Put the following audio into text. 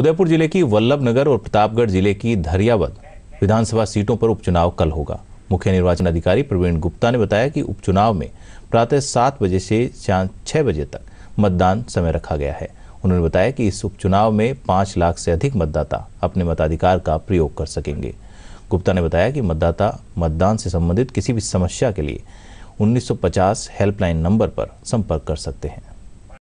उदयपुर जिले की वल्लभ नगर और प्रतापगढ़ जिले की धरियावद विधानसभा सीटों पर उपचुनाव कल होगा मुख्य निर्वाचन अधिकारी प्रवीण गुप्ता ने बताया कि उपचुनाव में प्रातः सात बजे से शाम छः बजे तक मतदान समय रखा गया है उन्होंने बताया कि इस उपचुनाव में पाँच लाख से अधिक मतदाता अपने मताधिकार का प्रयोग कर सकेंगे गुप्ता ने बताया कि मतदाता मतदान से संबंधित किसी भी समस्या के लिए 1950 हेल्पलाइन नंबर पर संपर्क कर सकते हैं